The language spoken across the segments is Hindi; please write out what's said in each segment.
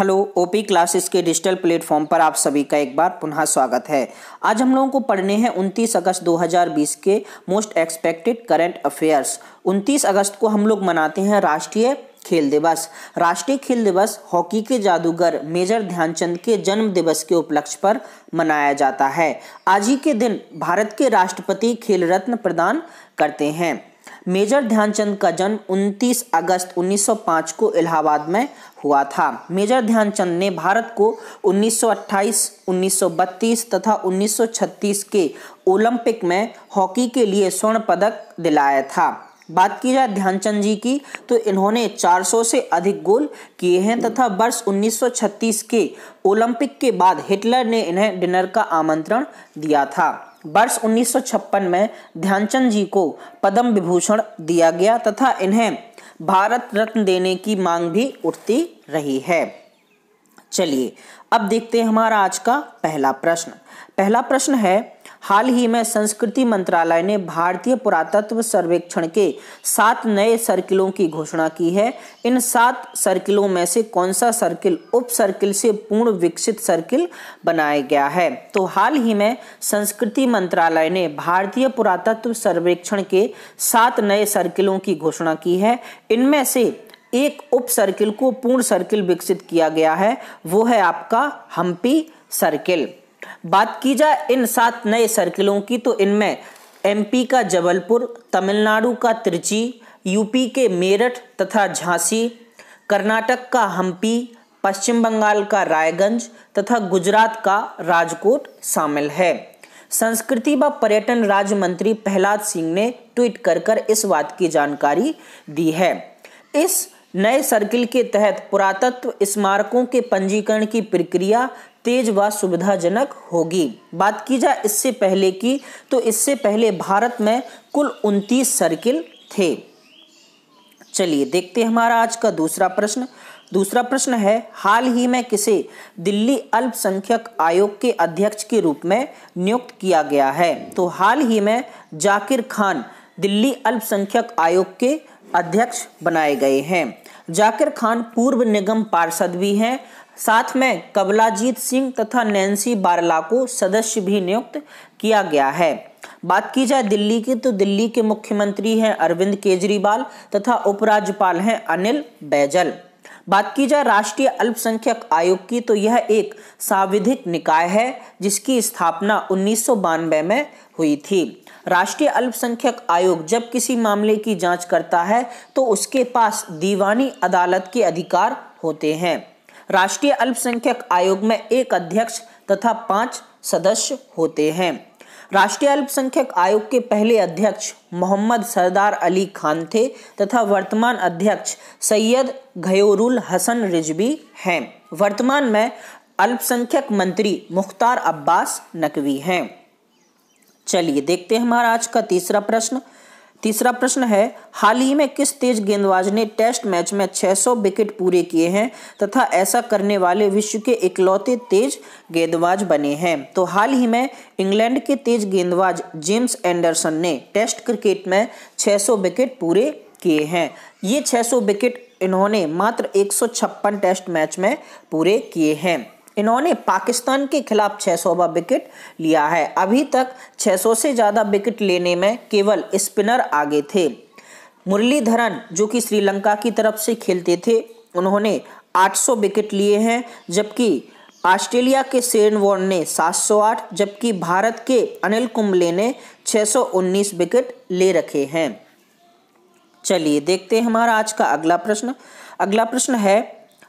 हेलो ओपी क्लासेस के डिजिटल प्लेटफॉर्म पर आप सभी का एक बार पुनः स्वागत है आज हम लोगों को पढ़ने हैं 29 अगस्त 2020 के मोस्ट एक्सपेक्टेड करंट अफेयर्स 29 अगस्त को हम लोग मनाते हैं राष्ट्रीय खेल दिवस राष्ट्रीय खेल दिवस हॉकी के जादूगर मेजर ध्यानचंद के जन्म दिवस के उपलक्ष्य पर मनाया जाता है आज ही के दिन भारत के राष्ट्रपति खेल रत्न प्रदान करते हैं मेजर ध्यानचंद का जन्म 29 अगस्त 1905 को इलाहाबाद में हुआ था मेजर ध्यानचंद ने भारत को 1928, 1932 तथा 1936 के ओलंपिक में हॉकी के लिए स्वर्ण पदक दिलाया था बात की जाए ध्यानचंद जी की तो इन्होंने 400 से अधिक गोल किए हैं तथा वर्ष 1936 के ओलंपिक के बाद हिटलर ने इन्हें डिनर का आमंत्रण दिया था वर्ष 1956 में ध्यानचंद जी को पद्म विभूषण दिया गया तथा इन्हें भारत रत्न देने की मांग भी उठती रही है चलिए अब देखते हैं हमारा आज का पहला प्रश्न पहला प्रश्न है हाल ही में संस्कृति मंत्रालय ने भारतीय पुरातत्व सर्वेक्षण के सात नए सर्किलों की घोषणा की है इन सात सर्किलों में से कौन सा सर्किल उप सर्किल से पूर्ण विकसित सर्किल बनाया गया है तो हाल ही में संस्कृति मंत्रालय ने भारतीय पुरातत्व सर्वेक्षण के सात नए सर्किलों की घोषणा की है इनमें से एक उप सर्किल को पूर्ण सर्किल विकसित किया गया है वो है आपका हम्पी सर्किल बात की जाए इन सात नए सर्किलों की तो इनमें एमपी का जबलपुर तमिलनाडु का त्रिची यूपी के मेरठ तथा झांसी कर्नाटक का हम्पी पश्चिम बंगाल का रायगंज तथा गुजरात का राजकोट शामिल है संस्कृति व पर्यटन राज्य मंत्री प्रहलाद सिंह ने ट्वीट कर कर इस बात की जानकारी दी है इस नए सर्किल के तहत पुरातत्व स्मारकों के पंजीकरण की प्रक्रिया तेज व सुविधाजनक होगी बात की जाए इससे पहले की तो इससे पहले भारत में कुल उनतीस सर्किल थे चलिए देखते हैं हमारा आज का दूसरा प्रश्न दूसरा प्रश्न है हाल ही में किसे दिल्ली अल्पसंख्यक आयोग के अध्यक्ष के रूप में नियुक्त किया गया है तो हाल ही में जाकिर खान दिल्ली अल्पसंख्यक आयोग के अध्यक्ष बनाए गए हैं जाकिर खान पूर्व निगम पार्षद भी हैं साथ में कबलाजीत सिंह तथा नैन्सी बारला को सदस्य भी नियुक्त किया गया है बात की जाए दिल्ली की तो दिल्ली के मुख्यमंत्री हैं अरविंद केजरीवाल तथा उपराज्यपाल हैं अनिल बैजल बात की जाए राष्ट्रीय अल्पसंख्यक आयोग की तो यह एक सांविधिक निकाय है जिसकी स्थापना उन्नीस में हुई थी राष्ट्रीय अल्पसंख्यक आयोग जब किसी मामले की जांच करता है तो उसके पास दीवानी अदालत के अधिकार होते हैं राष्ट्रीय अल्पसंख्यक आयोग में एक अध्यक्ष तथा पांच सदस्य होते हैं राष्ट्रीय अल्पसंख्यक आयोग के पहले अध्यक्ष मोहम्मद सरदार अली खान थे तथा वर्तमान अध्यक्ष सैयद घयोरुल हसन रिजवी हैं वर्तमान में अल्पसंख्यक मंत्री मुख्तार अब्बास नकवी हैं चलिए देखते हैं हमारा आज का तीसरा प्रश्न तीसरा प्रश्न है हाल ही में किस तेज गेंदबाज ने टेस्ट मैच में 600 विकेट पूरे किए हैं तथा ऐसा करने वाले विश्व के इकलौते तेज गेंदबाज बने हैं तो हाल ही में इंग्लैंड के तेज गेंदबाज जेम्स एंडरसन ने टेस्ट क्रिकेट में 600 विकेट पूरे किए हैं ये 600 विकेट इन्होंने मात्र एक टेस्ट मैच में पूरे किए हैं इन्होंने पाकिस्तान के खिलाफ छः सौ विकेट लिया है अभी तक 600 से ज़्यादा विकेट लेने में केवल स्पिनर आगे थे मुरलीधरन जो कि श्रीलंका की तरफ से खेलते थे उन्होंने 800 विकेट लिए हैं जबकि ऑस्ट्रेलिया के सेन वॉर्न ने 708 जबकि भारत के अनिल कुंबले ने 619 विकेट ले रखे हैं चलिए देखते हैं हमारा आज का अगला प्रश्न अगला प्रश्न है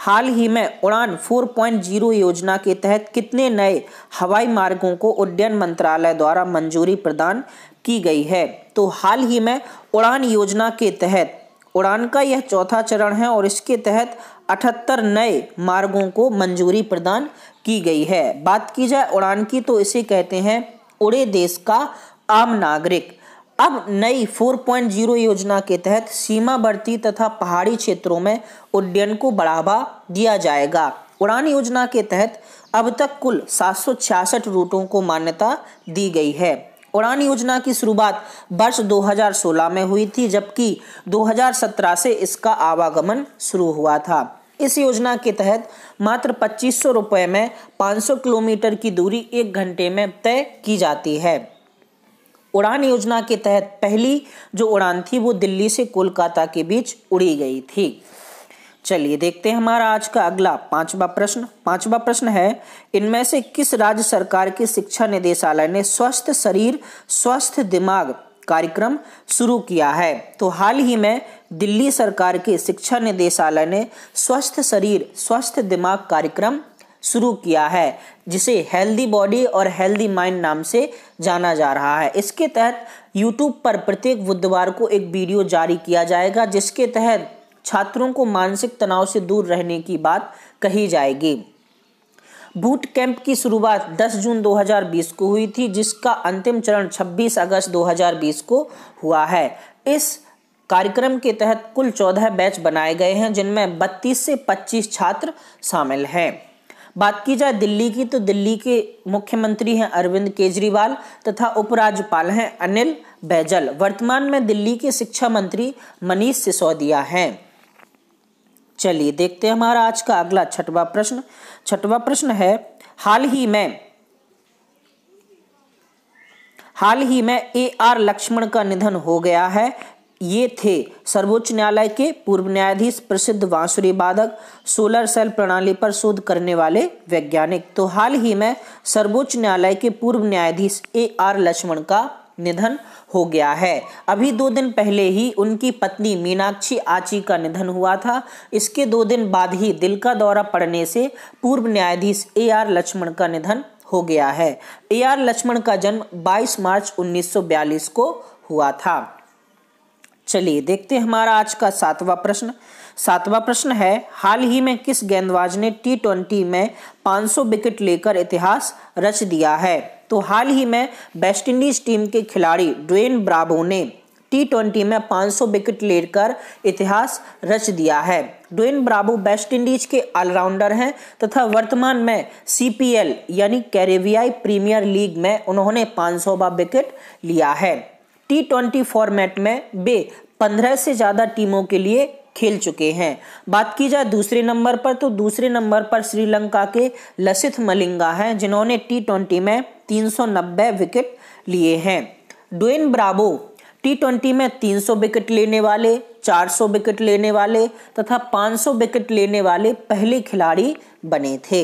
हाल ही में उड़ान 4.0 योजना के तहत कितने नए हवाई मार्गों को उड्डयन मंत्रालय द्वारा मंजूरी प्रदान की गई है तो हाल ही में उड़ान योजना के तहत उड़ान का यह चौथा चरण है और इसके तहत अठहत्तर नए मार्गों को मंजूरी प्रदान की गई है बात की जाए उड़ान की तो इसे कहते हैं उड़े देश का आम नागरिक अब नई 4.0 योजना के तहत सीमावर्ती तथा पहाड़ी क्षेत्रों में उड्डयन को बढ़ावा दिया जाएगा उड़ान योजना के तहत अब तक कुल सात रूटों को मान्यता दी गई है उड़ान योजना की शुरुआत वर्ष 2016 में हुई थी जबकि 2017 से इसका आवागमन शुरू हुआ था इस योजना के तहत मात्र पच्चीस सौ रुपये में 500 किलोमीटर की दूरी एक घंटे में तय की जाती है उड़ान योजना के तहत पहली जो उड़ान थी वो दिल्ली से कोलकाता के बीच उड़ी गई थी चलिए देखते हैं हमारा आज का अगला पांचवा प्रश्न पांचवा प्रश्न है इनमें से किस राज्य सरकार के शिक्षा निदेशालय ने स्वस्थ शरीर स्वस्थ दिमाग कार्यक्रम शुरू किया है तो हाल ही में दिल्ली सरकार के शिक्षा निदेशालय ने स्वस्थ शरीर स्वस्थ दिमाग कार्यक्रम शुरू किया है जिसे हेल्दी बॉडी और हेल्दी माइंड नाम से जाना जा रहा है इसके तहत यूट्यूब पर प्रत्येक बुधवार को एक वीडियो जारी किया जाएगा जिसके तहत छात्रों को मानसिक तनाव से दूर रहने की बात कही जाएगी बूट कैंप की शुरुआत 10 जून 2020 को हुई थी जिसका अंतिम चरण 26 अगस्त 2020 को हुआ है इस कार्यक्रम के तहत कुल 14 बैच बनाए गए हैं जिनमें 32 से 25 छात्र शामिल हैं बात की जाए दिल्ली की तो दिल्ली के मुख्यमंत्री हैं अरविंद केजरीवाल तथा उपराज्यपाल हैं अनिल बैजल वर्तमान में दिल्ली के शिक्षा मंत्री मनीष सिसोदिया हैं चलिए देखते हैं हमारा आज का अगला छठवा प्रश्न छठवा प्रश्न है हाल ही में हाल ही में ए आर लक्ष्मण का निधन हो गया है ये थे सर्वोच्च न्यायालय के पूर्व न्यायाधीश प्रसिद्ध बांसुरी बाधक सोलर सेल प्रणाली पर शोध करने वाले वैज्ञानिक तो हाल ही में सर्वोच्च न्यायालय के पूर्व न्यायाधीश ए आर लक्ष्मण का निधन हो गया है अभी दो दिन पहले ही उनकी पत्नी मीनाक्षी आची का निधन हुआ था इसके दो दिन बाद ही दिल का दौरा पड़ने से पूर्व न्यायाधीश ए आर लक्ष्मण का निधन हो गया है ए आर लक्ष्मण का जन्म 22 मार्च 1942 को हुआ था चलिए देखते हैं हमारा आज का सातवां प्रश्न सातवां प्रश्न है हाल ही में किस गेंदबाज ने टी ट्वेंटी में 500 विकेट लेकर इतिहास रच दिया है तो हाल ही में वेस्टइंडीज टीम के खिलाड़ी ड्वेन ब्राबो ने टी ट्वेंटी में 500 विकेट लेकर इतिहास रच दिया है ड्वेन ब्राबो वेस्ट इंडीज के ऑलराउंडर हैं तथा वर्तमान में सीपीएल यानी कैरेबियाई प्रीमियर लीग में उन्होंने सौ विकेट लिया है टी ट्वेंटी फॉर्मेट में वे पंद्रह से ज़्यादा टीमों के लिए खेल चुके हैं बात की जाए दूसरे नंबर पर तो दूसरे नंबर पर श्रीलंका के लसिथ मलिंगा हैं जिन्होंने टी ट्वेंटी में नब्बे विकेट लिए हैं डुएन ब्रावो टी ट्वेंटी में सौ विकेट लेने वाले चार सौ विकेट लेने वाले तथा सौ विकेट लेने वाले पहले खिलाड़ी बने थे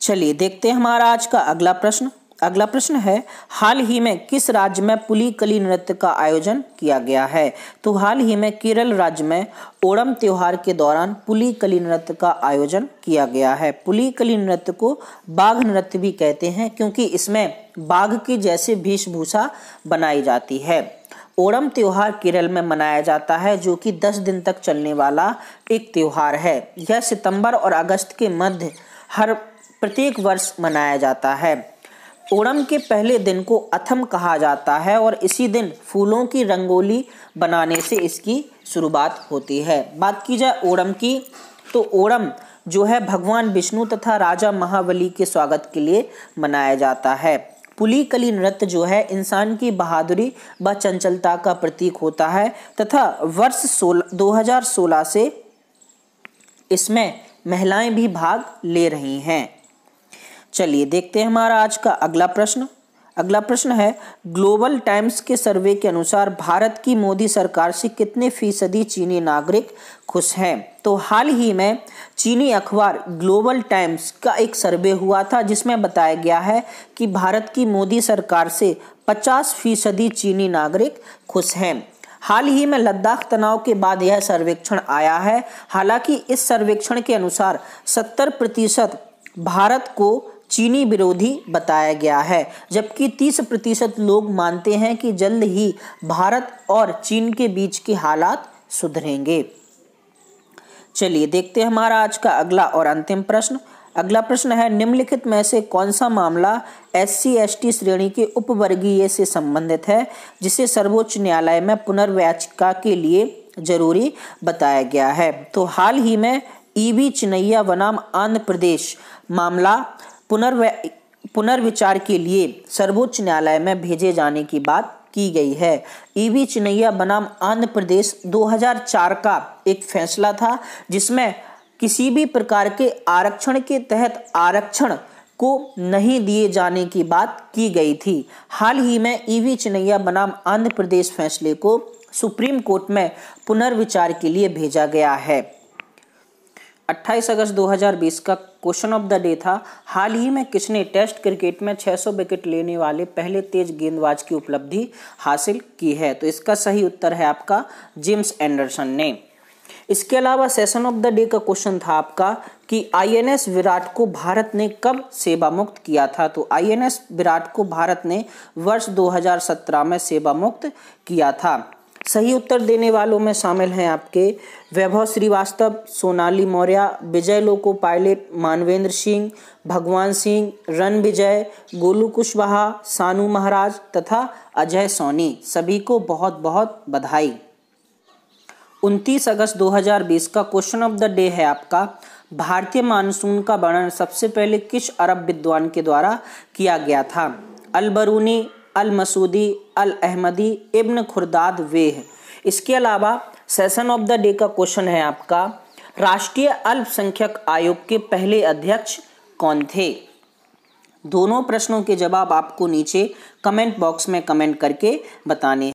चलिए देखते हैं हमारा आज का अगला प्रश्न अगला प्रश्न है हाल ही में किस राज्य में पुली कली नृत्य का आयोजन किया गया है तो हाल ही में केरल राज्य में ओणम त्योहार के दौरान पुली कली नृत्य का आयोजन किया गया है पुली कली नृत्य को बाघ नृत्य भी कहते हैं क्योंकि इसमें बाघ की जैसे वेशभूषा बनाई जाती है ओणम त्यौहार केरल में मनाया जाता है जो कि 10 दिन तक चलने वाला एक त्यौहार है यह सितंबर और अगस्त के मध्य हर प्रत्येक वर्ष मनाया जाता है ओणम के पहले दिन को अथम कहा जाता है और इसी दिन फूलों की रंगोली बनाने से इसकी शुरुआत होती है बात की जाए ओणम की तो ओणम जो है भगवान विष्णु तथा राजा महाबली के स्वागत के लिए मनाया जाता है पुली कली नृत्य जो है इंसान की बहादुरी व चंचलता का प्रतीक होता है तथा वर्ष सोलह 2016 से इसमें महिलाएं भी भाग ले रही हैं चलिए देखते हैं हमारा आज का अगला प्रश्न अगला प्रश्न है ग्लोबल टाइम्स के सर्वे के अनुसार भारत की मोदी सरकार से कितने फीसदी चीनी नागरिक खुश हैं तो हाल ही में चीनी अखबार ग्लोबल टाइम्स का एक सर्वे हुआ था जिसमें बताया गया है कि भारत की मोदी सरकार से 50 फीसदी चीनी नागरिक खुश हैं हाल ही में लद्दाख तनाव के बाद यह सर्वेक्षण आया है हालांकि इस सर्वेक्षण के अनुसार 70 प्रतिशत भारत को चीनी विरोधी बताया गया है जबकि 30 प्रतिशत लोग मानते हैं कि जल्द ही भारत और चीन के बीच के हालात सुधरेंगे चलिए देखते हैं हमारा आज का अगला और अंतिम प्रश्न अगला प्रश्न है निम्नलिखित में से कौन सा मामला एस सी एस टी श्रेणी के उपवर्गीय से संबंधित है जिसे सर्वोच्च न्यायालय में पुनर्व्याचिका के लिए जरूरी बताया गया है तो हाल ही में ईवी चिनैया बनाम आंध्र प्रदेश मामला पुनर्व पुनर्विचार के लिए सर्वोच्च न्यायालय में भेजे जाने की बात की गई है ईवी चिनैया बनाम आंध्र प्रदेश 2004 का एक फैसला था जिसमें किसी भी प्रकार के आरक्षण के तहत आरक्षण को नहीं दिए जाने की बात की गई थी हाल ही में ईवी चिनैया बनाम आंध्र प्रदेश फैसले को सुप्रीम कोर्ट में पुनर्विचार के लिए भेजा गया है 28 अगस्त 2020 का क्वेश्चन ऑफ द डे था हाल ही में किसने टेस्ट क्रिकेट में 600 विकेट लेने वाले पहले तेज गेंदबाज की उपलब्धि हासिल की है तो इसका सही उत्तर है आपका जेम्स एंडरसन ने इसके अलावा सेशन ऑफ द डे का क्वेश्चन था आपका कि आईएनएस विराट को भारत ने कब सेवा मुक्त किया था तो आईएनएस विराट को भारत ने वर्ष 2017 में सेवा मुक्त किया था सही उत्तर देने वालों में शामिल हैं आपके Vaibhav Srivastava Sonali Maurya Vijay loco pilot Manvendra Singh Bhagwan Singh Ranvijay Golu Kushwaha Sanu Maharaj तथा अजय सोनी सभी को बहुत बहुत बधाई 29 अगस्त 2020 का क्वेश्चन ऑफ द डे है आपका भारतीय मानसून का वर्णन सबसे पहले किस अरब विद्वान के द्वारा किया गया था अलबरूनी अल मसूदी अल अहमदी इब्न खुरदाद वे हैं इसके अलावा सेशन ऑफ द डे का क्वेश्चन है आपका राष्ट्रीय अल्पसंख्यक आयोग के पहले अध्यक्ष कौन थे दोनों प्रश्नों के जवाब आपको नीचे कमेंट बॉक्स में कमेंट करके बताने